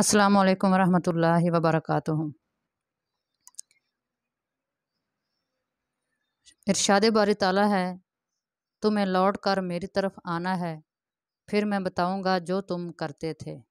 अस्सलाम वालेकुम रहमतुल्लाहि व बरकातुहू इरशादे बारी ताला है तुम्हें लौट कर मेरी तरफ आना है फिर मैं बताऊंगा जो तुम करते थे